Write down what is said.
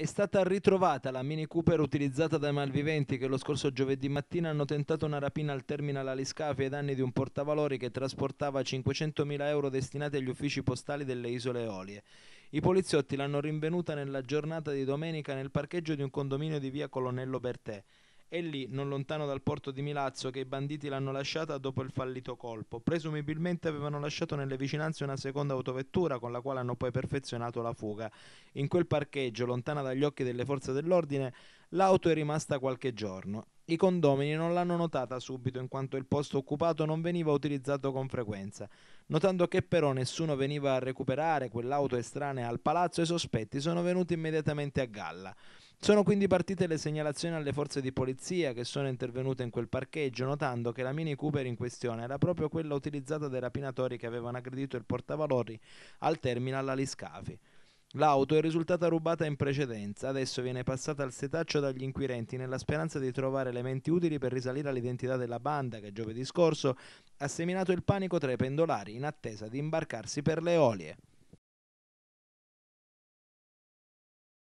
È stata ritrovata la Mini Cooper utilizzata dai malviventi che lo scorso giovedì mattina hanno tentato una rapina al terminal Aliscafi ai danni di un portavalori che trasportava 500.000 euro destinati agli uffici postali delle isole Eolie. I poliziotti l'hanno rinvenuta nella giornata di domenica nel parcheggio di un condominio di via Colonnello Bertè. È lì, non lontano dal porto di Milazzo, che i banditi l'hanno lasciata dopo il fallito colpo. Presumibilmente avevano lasciato nelle vicinanze una seconda autovettura con la quale hanno poi perfezionato la fuga. In quel parcheggio, lontana dagli occhi delle forze dell'ordine, l'auto è rimasta qualche giorno. I condomini non l'hanno notata subito in quanto il posto occupato non veniva utilizzato con frequenza. Notando che però nessuno veniva a recuperare quell'auto estranea al palazzo, i sospetti sono venuti immediatamente a galla. Sono quindi partite le segnalazioni alle forze di polizia che sono intervenute in quel parcheggio, notando che la Mini Cooper in questione era proprio quella utilizzata dai rapinatori che avevano aggredito il portavalori al terminal Aliscafi. L'auto è risultata rubata in precedenza, adesso viene passata al setaccio dagli inquirenti nella speranza di trovare elementi utili per risalire all'identità della banda che giovedì scorso ha seminato il panico tra i pendolari in attesa di imbarcarsi per le olie.